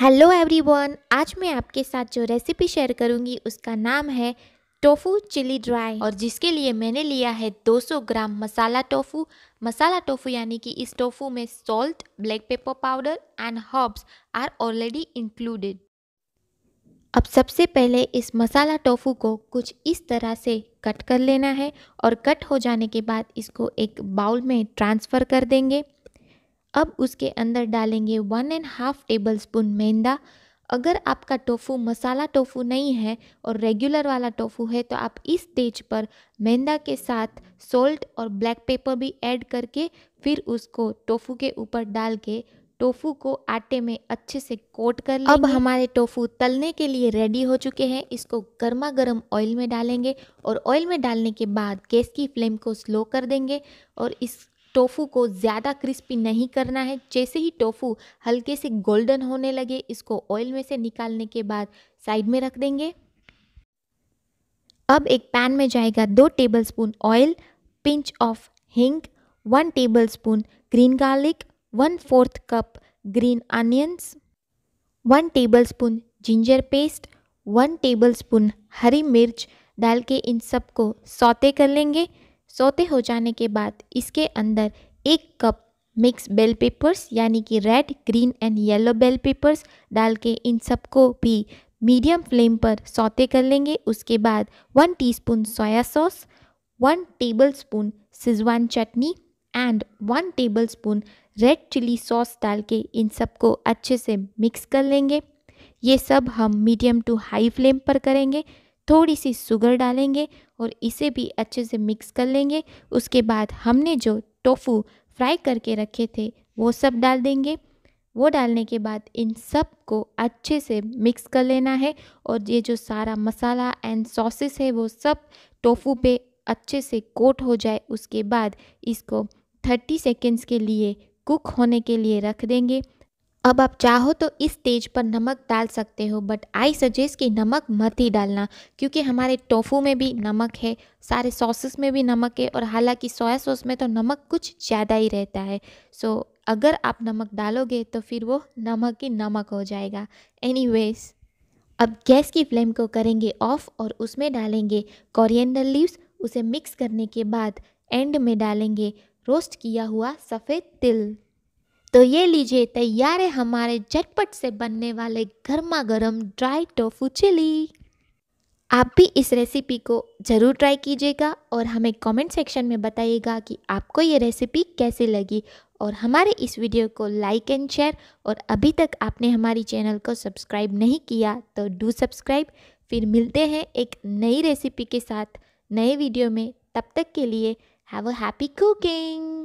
hello everyone आज मैं आपके साथ जो रेसिपी शेयर करूंगी उसका नाम है टोफू चिली ड्राई और जिसके लिए मैंने लिया है 200 ग्राम मसाला टोफू मसाला टोफू यानी कि इस टोफू में salt black pepper powder and herbs are already included अब सबसे पहले इस मसाला टोफू को कुछ इस तरह से कट कर लेना है और कट हो जाने के बाद इसको एक बाउल में ट्रांसफ़र कर देंगे अब उसके अंदर डालेंगे one and half tablespoon मैदा अगर आपका टोफू मसाला टोफू नहीं है और रेगुलर वाला टोफू है तो आप इस स्टेज पर मैदा के साथ सॉल्ट और ब्लैक पेपर भी ऐड करके फिर उसको टोफू के ऊपर डाल के टोफू को आटे में अच्छे से कोट कर लेंगे अब हमारे टोफू तलने के लिए रेडी हो चुके हैं इसको गर्मा गर्म ऑयल में डालेंगे और ऑयल में डालने के बाद गैस की फ्लेम को स्लो कर देंगे और इस टोफू को ज़्यादा क्रिस्पी नहीं करना है जैसे ही टोफू हल्के से गोल्डन होने लगे इसको ऑयल में से निकालने के बाद साइड में रख देंगे अब एक पैन में जाएगा दो टेबलस्पून ऑयल पिंच ऑफ हिंग one tablespoon green garlic one fourth cup green onions one tablespoon ginger paste one tablespoon हरी मिर्च डाल के इन सबको सौते कर लेंगे सोते हो जाने के बाद इसके अंदर एक कप मिक्स बेल पेपर्स यानी कि red green and yellow bell peppers डाल के इन सबको भी मीडियम फ्लेम पर सौते कर लेंगे उसके बाद one teaspoon soya sauce one tablespoon Schezwan chutney and one tablespoon red chilli sauce डाल के इन सबको अच्छे से मिक्स कर लेंगे ये सब हम मीडियम टू हाई फ्लेम पर करेंगे थोड़ी सी शुगर डालेंगे और इसे भी अच्छे से मिक्स कर लेंगे उसके बाद हमने जो टोफू फ्राई करके रखे थे वो सब डाल देंगे वो डालने के बाद इन सब को अच्छे से मिक्स कर लेना है और ये जो सारा मसाला एंड सॉसेस है वो सब टोफू पे अच्छे से कोट हो जाए उसके बाद इसको 30 सेकेंड्स के लिए कुक होने के लिए रख देंगे अब आप चाहो तो इस स्टेज पर नमक डाल सकते हो बट आई सजेस्ट कि नमक मत ही डालना क्योंकि हमारे टोफू में भी नमक है सारे सॉसेस में भी नमक है और हालांकि सोया सॉस में तो नमक कुछ ज़्यादा ही रहता है सो so, अगर आप नमक डालोगे तो फिर वो नमक ही नमक हो जाएगा एनी अब गैस की फ्लेम को करेंगे ऑफ और उसमें डालेंगे कोरिएंडर लीव्स उसे मिक्स करने के बाद एंड में डालेंगे रोस्ट किया हुआ सफ़ेद तिल तो ये लीजिए तैयार है हमारे झटपट से बनने वाले गर्मा गर्म ड्राई टोफू चिली आप भी इस रेसिपी को ज़रूर ट्राई कीजिएगा और हमें कमेंट सेक्शन में बताइएगा कि आपको ये रेसिपी कैसी लगी और हमारे इस वीडियो को लाइक एंड शेयर और अभी तक आपने हमारी चैनल को सब्सक्राइब नहीं किया तो डू सब्सक्राइब फिर मिलते हैं एक नई रेसिपी के साथ नए वीडियो में तब तक के लिए हैव अ हैप्पी कुकिंग